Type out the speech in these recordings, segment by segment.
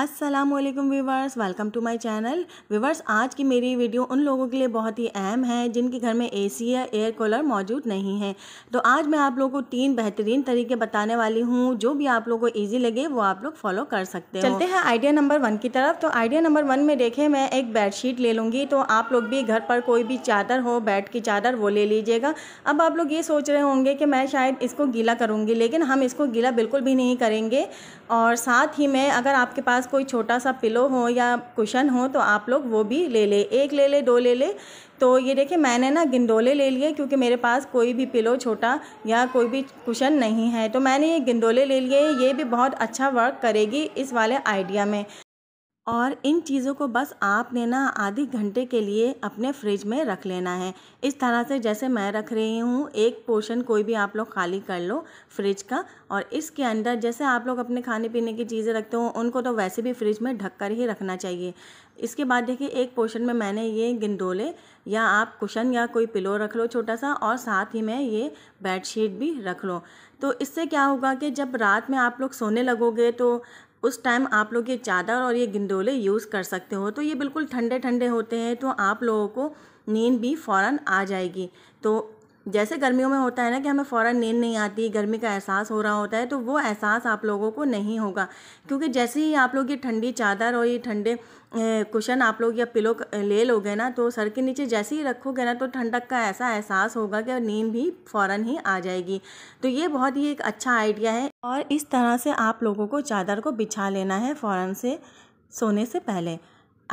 Aslam viewers viewers welcome to my channel viewers आज की मेरी वीडियो उन लोगों के लिए बहुत ही अहम है जिनके घर में ए सी या एयर कूलर मौजूद नहीं है तो आज मैं आप लोगों को तीन बेहतरीन तरीके बताने वाली हूँ जो भी आप लोगों को ईजी लगे वो आप लोग फॉलो कर सकते हैं चलते हैं आइडिया नंबर वन की तरफ तो आइडिया नंबर वन में देखें मैं एक बेडशीट ले लूँगी तो आप लोग भी घर पर कोई भी चादर हो बेड की चादर वो ले लीजिएगा अब आप लोग ये सोच रहे होंगे कि मैं शायद इसको गीला करूँगी लेकिन हम इसको गीला बिल्कुल भी नहीं करेंगे और साथ ही मैं अगर आपके पास कोई छोटा सा पिलो हो या कुशन हो तो आप लोग वो भी ले ले एक ले ले दो ले ले तो ये देखिए मैंने ना गिंडोले ले लिए क्योंकि मेरे पास कोई भी पिलो छोटा या कोई भी कुशन नहीं है तो मैंने ये गिंडोले ले लिए ये भी बहुत अच्छा वर्क करेगी इस वाले आइडिया में और इन चीज़ों को बस आपने ना आधे घंटे के लिए अपने फ्रिज में रख लेना है इस तरह से जैसे मैं रख रही हूँ एक पोर्शन कोई भी आप लोग खाली कर लो फ्रिज का और इसके अंदर जैसे आप लोग अपने खाने पीने की चीज़ें रखते हो उनको तो वैसे भी फ्रिज में ढक कर ही रखना चाहिए इसके बाद देखिए एक पोर्शन में मैंने ये गिंडोले या आप कुशन या कोई पिलो रख लो छोटा सा और साथ ही में ये बेडशीट भी रख लो तो इससे क्या होगा कि जब रात में आप लोग सोने लगोगे तो उस टाइम आप लोग ये चादर और ये गंदोले यूज़ कर सकते हो तो ये बिल्कुल ठंडे ठंडे होते हैं तो आप लोगों को नींद भी फ़ौर आ जाएगी तो जैसे गर्मियों में होता है ना कि हमें फ़ौर नींद नहीं आती गर्मी का एहसास हो रहा होता है तो वो एहसास आप लोगों को नहीं होगा क्योंकि जैसे ही आप लोग ये ठंडी चादर और ये ठंडे कुशन आप लोग या पिलो ले लोगे ना तो सर के नीचे जैसे ही रखोगे ना तो ठंडक का ऐसा एहसास होगा कि नींद भी फ़ौरन ही आ जाएगी तो ये बहुत ही एक अच्छा आइडिया है और इस तरह से आप लोगों को चादर को बिछा लेना है फ़ौरन से सोने से पहले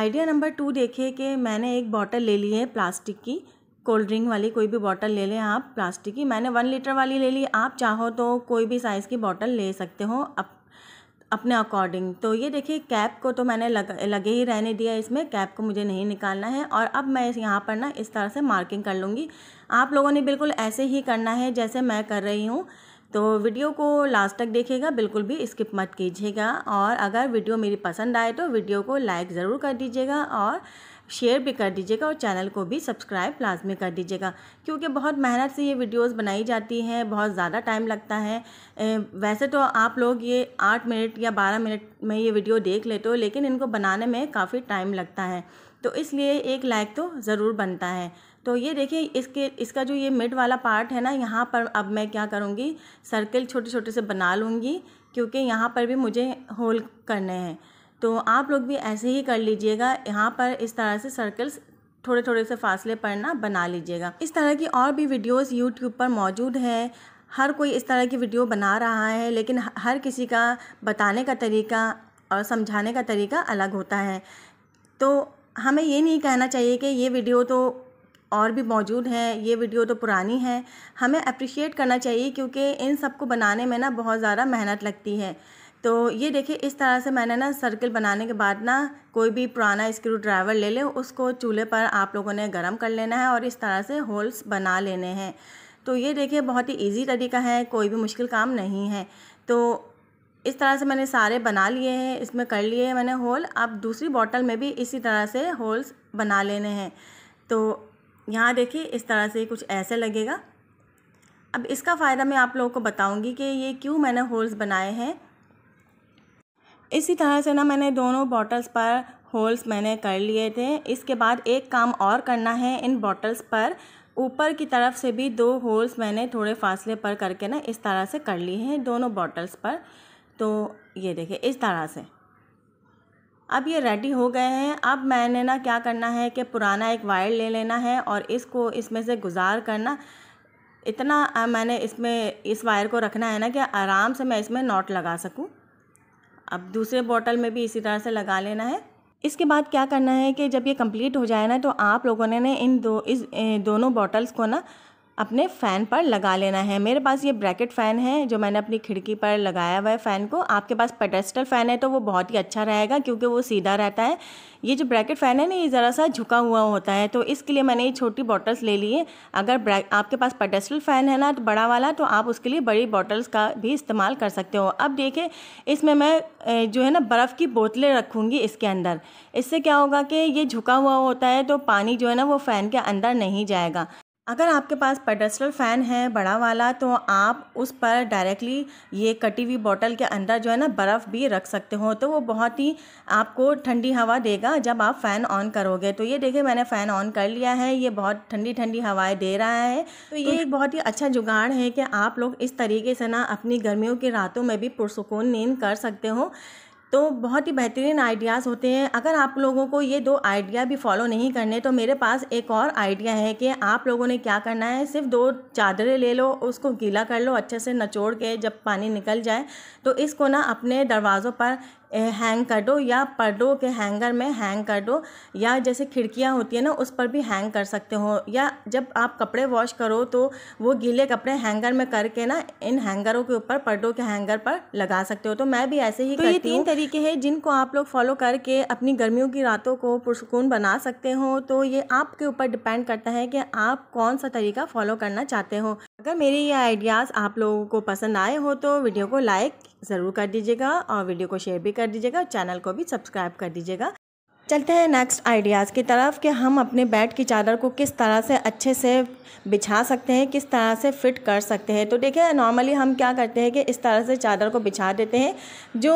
आइडिया नंबर टू देखिए कि मैंने एक बॉटल ले ली है प्लास्टिक की कोल्ड ड्रिंक वाली कोई भी बॉटल ले लें आप प्लास्टिक की मैंने वन लीटर वाली ले ली आप चाहो तो कोई भी साइज़ की बॉटल ले सकते हो अब अपने अकॉर्डिंग तो ये देखिए कैप को तो मैंने लग, लगे ही रहने दिया इसमें कैप को मुझे नहीं निकालना है और अब मैं यहाँ पर ना इस तरह से मार्किंग कर लूँगी आप लोगों ने बिल्कुल ऐसे ही करना है जैसे मैं कर रही हूँ तो वीडियो को लास्ट तक देखिएगा बिल्कुल भी स्किप मत कीजिएगा और अगर वीडियो मेरी पसंद आए तो वीडियो को लाइक ज़रूर कर दीजिएगा और शेयर भी कर दीजिएगा और चैनल को भी सब्सक्राइब लाजमी कर दीजिएगा क्योंकि बहुत मेहनत से ये वीडियोस बनाई जाती हैं बहुत ज़्यादा टाइम लगता है वैसे तो आप लोग ये आठ मिनट या बारह मिनट में ये वीडियो देख लेते हो लेकिन इनको बनाने में काफ़ी टाइम लगता है तो इसलिए एक लाइक तो ज़रूर बनता है तो ये देखिए इसके इसका जो ये मिड वाला पार्ट है ना यहाँ पर अब मैं क्या करूँगी सर्कल छोटे छोटे से बना लूँगी क्योंकि यहाँ पर भी मुझे होल करने हैं तो आप लोग भी ऐसे ही कर लीजिएगा यहाँ पर इस तरह से सर्कल्स थोड़े थोड़े से फासले पर ना बना लीजिएगा इस तरह की और भी वीडियोस यूट्यूब पर मौजूद है हर कोई इस तरह की वीडियो बना रहा है लेकिन हर किसी का बताने का तरीका और समझाने का तरीका अलग होता है तो हमें ये नहीं कहना चाहिए कि ये वीडियो तो और भी मौजूद हैं ये वीडियो तो पुरानी है हमें अप्रिशिएट करना चाहिए क्योंकि इन सबको बनाने में ना बहुत ज़्यादा मेहनत लगती है तो ये देखिए इस तरह से मैंने ना सर्कल बनाने के बाद ना कोई भी पुराना स्क्रू ड्राइवर ले लें उसको चूल्हे पर आप लोगों ने गर्म कर लेना है और इस तरह से होल्स बना लेने हैं तो ये देखिए बहुत ही इजी तरीका है कोई भी मुश्किल काम नहीं है तो इस तरह से मैंने सारे बना लिए हैं इसमें कर लिए हैं मैंने होल अब दूसरी बॉटल में भी इसी तरह से होल्स बना लेने हैं तो यहाँ देखिए इस तरह से कुछ ऐसे लगेगा अब इसका फ़ायदा मैं आप लोगों को बताऊंगी कि ये क्यों मैंने होल्स बनाए हैं इसी तरह से ना मैंने दोनों बॉटल्स पर होल्स मैंने कर लिए थे इसके बाद एक काम और करना है इन बॉटल्स पर ऊपर की तरफ से भी दो होल्स मैंने थोड़े फासले पर करके ना इस तरह से कर लिए हैं दोनों बॉटल्स पर तो ये देखिए इस तरह से अब ये रेडी हो गए हैं अब मैंने ना क्या करना है कि पुराना एक वायर ले लेना है और इसको इसमें से गुजार करना इतना मैंने इसमें इस वायर को रखना है ना कि आराम से मैं इसमें नॉट लगा सकूँ अब दूसरे बॉटल में भी इसी तरह से लगा लेना है इसके बाद क्या करना है कि जब ये कंप्लीट हो जाए ना तो आप लोगों ने ना इन दो इस दोनों बॉटल्स को ना अपने फ़ैन पर लगा लेना है मेरे पास ये ब्रैकेट फ़ैन है जो मैंने अपनी खिड़की पर लगाया हुआ है फ़ैन को आपके पास पेटेस्टल फ़ैन है तो वो बहुत ही अच्छा रहेगा क्योंकि वो सीधा रहता है ये जो ब्रैकेट फ़ैन है ना ये ज़रा सा झुका हुआ होता है तो इसके लिए मैंने ये छोटी बॉटल्स ले ली है अगर आपके पास पेटेस्टल फ़ैन है ना तो बड़ा वाला तो आप उसके लिए बड़ी बॉटल्स का भी इस्तेमाल कर सकते हो अब देखिए इसमें मैं जो है ना बर्फ़ की बोतलें रखूँगी इसके अंदर इससे क्या होगा कि ये झुका हुआ होता है तो पानी जो है ना वो फ़ैन के अंदर नहीं जाएगा अगर आपके पास पेडस्टल फ़ैन है बड़ा वाला तो आप उस पर डायरेक्टली ये कटी हुई बॉटल के अंदर जो है ना बर्फ़ भी रख सकते हो तो वो बहुत ही आपको ठंडी हवा देगा जब आप फ़ैन ऑन करोगे तो ये देखिए मैंने फ़ैन ऑन कर लिया है ये बहुत ठंडी ठंडी हवाएं दे रहा है तो ये एक बहुत ही अच्छा जुगाड़ है कि आप लोग इस तरीके से ना अपनी गर्मियों की रातों में भी पुरसकून नींद कर सकते हो तो बहुत ही बेहतरीन आइडियाज़ होते हैं अगर आप लोगों को ये दो आइडिया भी फॉलो नहीं करने तो मेरे पास एक और आइडिया है कि आप लोगों ने क्या करना है सिर्फ दो चादरें ले लो उसको गीला कर लो अच्छे से नचोड़ के जब पानी निकल जाए तो इसको ना अपने दरवाज़ों पर हैंग कर दो या पर्दों के हैंगर में हैंग कर दो या जैसे खिड़कियाँ होती है ना उस पर भी हैंग कर सकते हो या जब आप कपड़े वॉश करो तो वो गीले कपड़े हैंगर में करके ना इन हैंगरों के ऊपर पर्दों के हैंगर पर लगा सकते हो तो मैं भी ऐसे ही तो करती ये तीन तरीके हैं जिनको आप लोग फॉलो करके अपनी गर्मियों की रातों को पुरसकून बना सकते हो तो ये आपके ऊपर डिपेंड करता है कि आप कौन सा तरीका फॉलो करना चाहते हो अगर मेरे ये आइडियाज़ आप लोगों को पसंद आए हो तो वीडियो को लाइक ज़रूर कर दीजिएगा और वीडियो को शेयर भी कर दीजिएगा और चैनल को भी सब्सक्राइब कर दीजिएगा चलते हैं नेक्स्ट आइडियाज़ की तरफ कि हम अपने बेड की चादर को किस तरह से अच्छे से बिछा सकते हैं किस तरह से फिट कर सकते हैं तो देखिए नॉर्मली हम क्या करते हैं कि इस तरह से चादर को बिछा देते हैं जो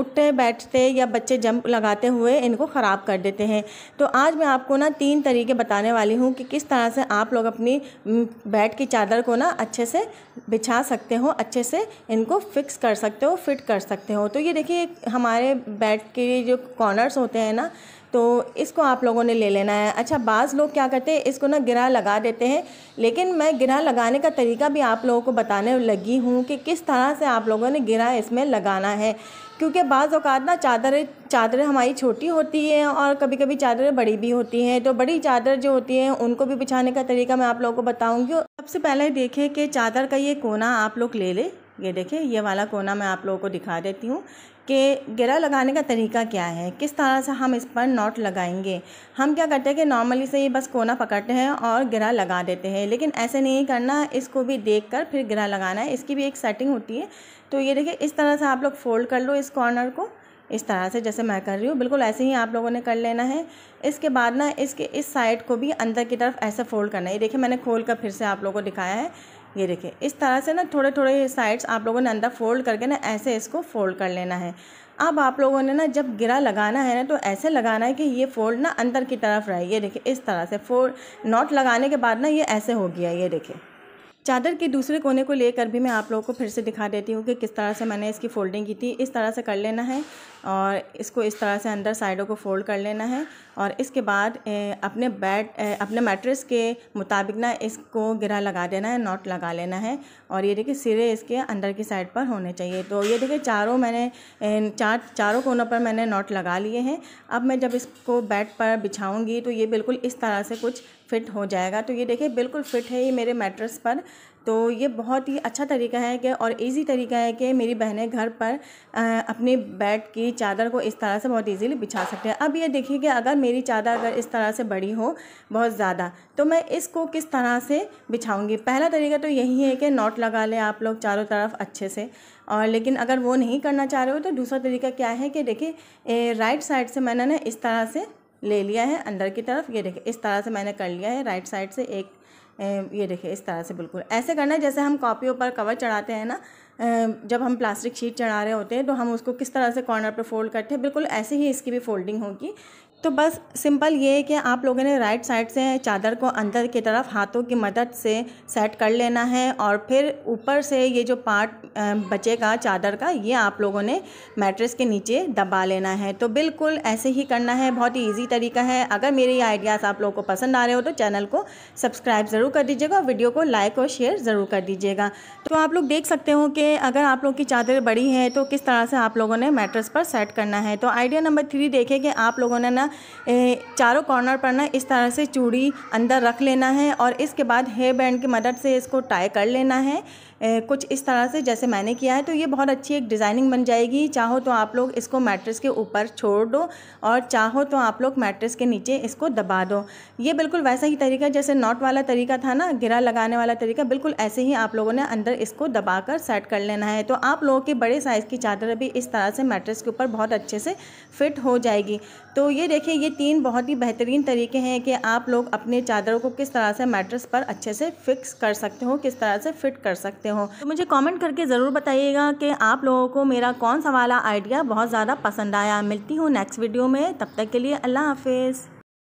उठते बैठते या बच्चे जंप लगाते हुए इनको ख़राब कर देते हैं तो आज मैं आपको ना तीन तरीके बताने वाली हूँ कि किस तरह से आप लोग अपनी बेड की चादर को ना अच्छे से बिछा सकते हो अच्छे से इनको फिक्स कर सकते हो फिट कर सकते हो तो ये देखिए हमारे बेड के जो कॉर्नर्स होते हैं ना तो इसको आप लोगों ने ले लेना है अच्छा बाज़ लोग क्या करते हैं इसको ना गिरा लगा देते हैं लेकिन मैं गिरा लगाने का तरीका भी आप लोगों को बताने लगी हूँ कि किस तरह से आप लोगों ने गिरा इसमें लगाना है क्योंकि बाज़ अवत ना चादर चादर हमारी छोटी होती हैं और कभी कभी चादरें बड़ी भी होती हैं तो बड़ी चादर जो होती हैं उनको भी बिछाने का तरीका मैं आप लोगों को बताऊँगी सबसे पहले देखें कि चादर का ये कोना आप लोग ले लें ये देखिए ये वाला कोना मैं आप लोगों को दिखा देती हूँ कि गिरा लगाने का तरीका क्या है किस तरह से हम इस पर नॉट लगाएंगे हम क्या करते हैं कि नॉर्मली से ये बस कोना पकड़ते हैं और गिरा लगा देते हैं लेकिन ऐसे नहीं करना इसको भी देख कर फिर गिरा लगाना है इसकी भी एक सेटिंग होती है तो ये देखिए इस तरह से आप लोग फोल्ड कर लो इस कॉर्नर को इस तरह से जैसे मैं कर रही हूँ बिल्कुल ऐसे ही आप लोगों ने कर लेना है इसके बाद ना इसके इस साइड को भी अंदर की तरफ ऐसे फोल्ड करना है ये देखिए मैंने खोल कर फिर से आप लोगों को दिखाया है ये देखें इस तरह से ना थोड़े थोड़े साइड्स आप लोगों ने अंदर फोल्ड करके ना ऐसे इसको फोल्ड कर लेना है अब आप लोगों ने ना जब गिरा लगाना है ना तो ऐसे लगाना है कि ये फोल्ड ना अंदर की तरफ रहे ये देखिए इस तरह से फोल्ड नॉट लगाने के बाद ना ये ऐसे हो गया ये देखिए चादर के दूसरे कोने को लेकर भी मैं आप लोगों को फिर से दिखा देती हूँ कि किस तरह से मैंने इसकी फ़ोल्डिंग की थी इस तरह से कर लेना है और इसको इस तरह से अंदर साइडों को फोल्ड कर लेना है और इसके बाद अपने बेड अपने मैट्रेस के मुताबिक ना इसको गिरा लगा देना है नॉट लगा लेना है और ये देखिए सिरे इसके अंदर की साइड पर होने चाहिए तो ये देखिए चारों मैंने चार चारों कोनों पर मैंने नॉट लगा लिए हैं अब मैं जब इसको बेड पर बिछाऊँगी तो ये बिल्कुल इस तरह से कुछ फिट हो जाएगा तो ये देखिए बिल्कुल फिट है ये मेरे मैट्रेस पर तो ये बहुत ही अच्छा तरीका है कि और इजी तरीका है कि मेरी बहनें घर पर अपने बेड की चादर को इस तरह से बहुत इजीली बिछा सकते हैं अब ये देखिए कि अगर मेरी चादर अगर इस तरह से बड़ी हो बहुत ज़्यादा तो मैं इसको किस तरह से बिछाऊँगी पहला तरीका तो यही है कि नॉट लगा लें आप लोग चारों तरफ अच्छे से और लेकिन अगर वो नहीं करना चाह रहे हो तो दूसरा तरीका क्या है कि देखिए राइट साइड से मैंने ना इस तरह से ले लिया है अंदर की तरफ ये देखिए इस तरह से मैंने कर लिया है राइट साइड से एक ये देखिए इस तरह से बिल्कुल ऐसे करना है जैसे हम कॉपियों पर कवर चढ़ाते हैं ना जब हम प्लास्टिक शीट चढ़ा रहे होते हैं तो हम उसको किस तरह से कॉर्नर पर फोल्ड करते हैं बिल्कुल ऐसे ही इसकी भी फोल्डिंग होगी तो बस सिंपल ये है कि आप लोगों ने राइट साइड से चादर को अंदर की तरफ हाथों की मदद से सेट कर लेना है और फिर ऊपर से ये जो पार्ट बचेगा चादर का ये आप लोगों ने मैट्रेस के नीचे दबा लेना है तो बिल्कुल ऐसे ही करना है बहुत ही ईजी तरीका है अगर मेरे ये आइडियाज़ आप लोगों को पसंद आ रहे हो तो चैनल को सब्सक्राइब ज़रूर कर दीजिएगा और वीडियो को लाइक और शेयर ज़रूर कर दीजिएगा तो आप लोग देख सकते हो कि अगर आप लोग की चादर बड़ी है तो किस तरह से आप लोगों ने मैट्रेस पर सेट करना है तो आइडिया नंबर थ्री देखें कि आप लोगों ने ना ना चारों कॉर्नर पर ना इस तरह से चूड़ी अंदर रख लेना है और इसके बाद हेयर बैंड की मदद से इसको टाई कर लेना है कुछ इस तरह से जैसे मैंने किया है तो ये बहुत अच्छी एक डिज़ाइनिंग बन जाएगी चाहो तो आप लोग इसको मैट्रेस के ऊपर छोड़ दो और चाहो तो आप लोग मैट्रेस के नीचे इसको दबा दो ये बिल्कुल वैसा ही तरीका जैसे नॉट वाला तरीका था ना गिरा लगाने वाला तरीका बिल्कुल ऐसे ही आप लोगों ने अंदर इसको दबा कर सेट कर लेना है तो आप लोगों के बड़े साइज़ की चादर भी इस तरह से मैट्रेस के ऊपर बहुत अच्छे से फिट हो जाएगी तो ये देखिए ये तीन बहुत ही बेहतरीन तरीके हैं कि आप लोग अपने चादरों को किस तरह से मैट्रेस पर अच्छे से फिक्स कर सकते हो किस तरह से फिट कर सकते सकते हो तो मुझे कॉमेंट करके ज़रूर बताइएगा कि आप लोगों को मेरा कौन सा वाला आइडिया बहुत ज़्यादा पसंद आया मिलती हूँ नेक्स्ट वीडियो में तब तक के लिए अल्लाह हाफिज़